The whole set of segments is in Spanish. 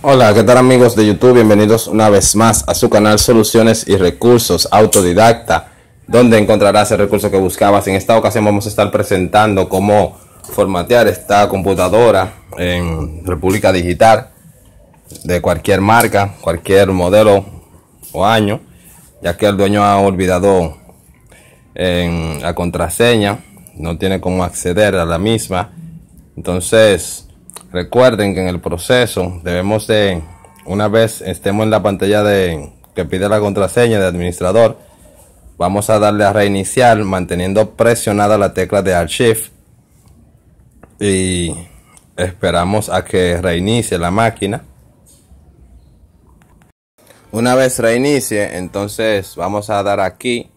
Hola, ¿qué tal amigos de YouTube? Bienvenidos una vez más a su canal Soluciones y Recursos Autodidacta, donde encontrarás el recurso que buscabas. En esta ocasión vamos a estar presentando cómo formatear esta computadora en República Digital de cualquier marca, cualquier modelo o año, ya que el dueño ha olvidado en la contraseña, no tiene cómo acceder a la misma. Entonces, Recuerden que en el proceso debemos de, una vez estemos en la pantalla de que pide la contraseña de administrador, vamos a darle a reiniciar manteniendo presionada la tecla de Alt Shift y esperamos a que reinicie la máquina. Una vez reinicie, entonces vamos a dar aquí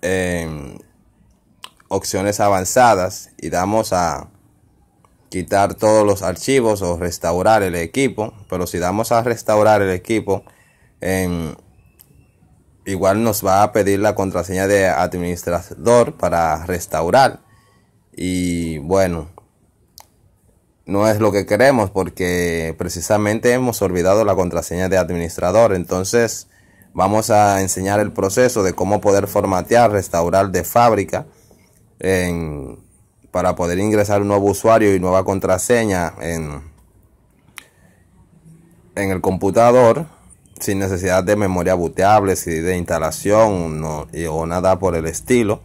em, opciones avanzadas y damos a quitar todos los archivos o restaurar el equipo. Pero si damos a restaurar el equipo, igual nos va a pedir la contraseña de administrador para restaurar. Y bueno, no es lo que queremos porque precisamente hemos olvidado la contraseña de administrador. Entonces vamos a enseñar el proceso de cómo poder formatear, restaurar de fábrica en para poder ingresar un nuevo usuario y nueva contraseña en, en el computador sin necesidad de memoria booteable, de instalación o nada por el estilo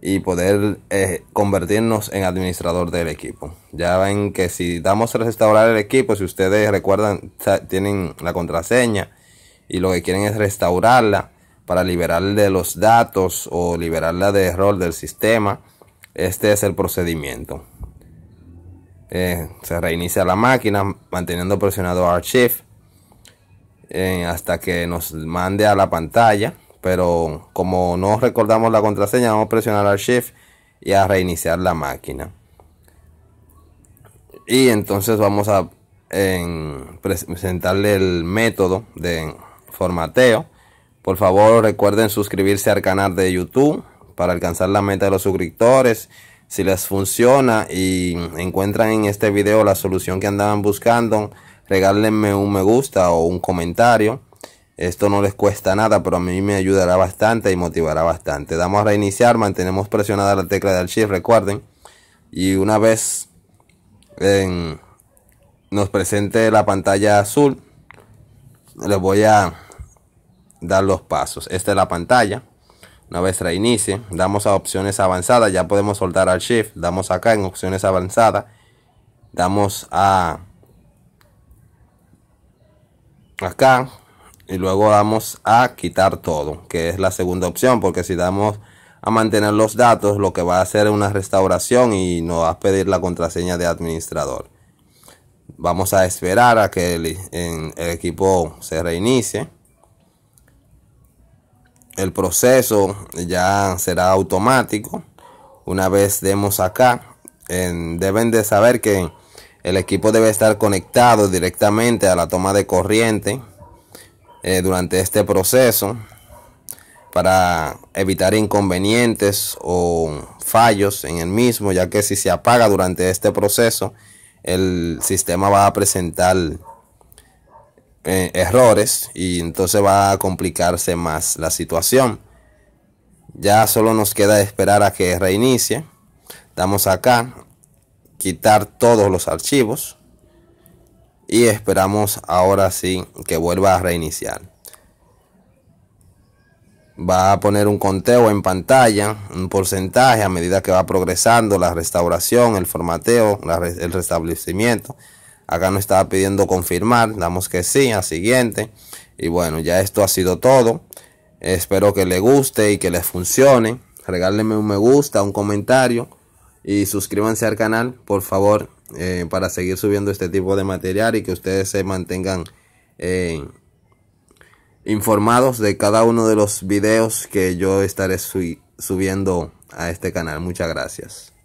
y poder eh, convertirnos en administrador del equipo. Ya ven que si damos a restaurar el equipo, si ustedes recuerdan, tienen la contraseña y lo que quieren es restaurarla para liberarle los datos o liberarla de error del sistema este es el procedimiento. Eh, se reinicia la máquina manteniendo presionado Alt Shift eh, hasta que nos mande a la pantalla. Pero como no recordamos la contraseña, vamos a presionar Alt Shift y a reiniciar la máquina. Y entonces vamos a presentarle el método de formateo. Por favor, recuerden suscribirse al canal de YouTube para alcanzar la meta de los suscriptores. Si les funciona y encuentran en este video la solución que andaban buscando, regálenme un me gusta o un comentario. Esto no les cuesta nada, pero a mí me ayudará bastante y motivará bastante. Damos a reiniciar, mantenemos presionada la tecla del Shift, recuerden. Y una vez nos presente la pantalla azul, les voy a dar los pasos. Esta es la pantalla. Una vez reinicie, damos a opciones avanzadas, ya podemos soltar al shift, damos acá en opciones avanzadas, damos a acá y luego damos a quitar todo, que es la segunda opción, porque si damos a mantener los datos, lo que va a hacer es una restauración y nos va a pedir la contraseña de administrador. Vamos a esperar a que el equipo se reinicie el proceso ya será automático. Una vez demos acá, deben de saber que el equipo debe estar conectado directamente a la toma de corriente eh, durante este proceso para evitar inconvenientes o fallos en el mismo, ya que si se apaga durante este proceso, el sistema va a presentar eh, errores y entonces va a complicarse más la situación. Ya solo nos queda esperar a que reinicie. Damos acá, quitar todos los archivos y esperamos ahora sí que vuelva a reiniciar. Va a poner un conteo en pantalla, un porcentaje a medida que va progresando la restauración, el formateo, el restablecimiento. Acá no estaba pidiendo confirmar, damos que sí, a siguiente. Y bueno, ya esto ha sido todo. Espero que les guste y que les funcione. Regálenme un me gusta, un comentario y suscríbanse al canal, por favor, eh, para seguir subiendo este tipo de material y que ustedes se mantengan eh, informados de cada uno de los videos que yo estaré subiendo a este canal. Muchas gracias.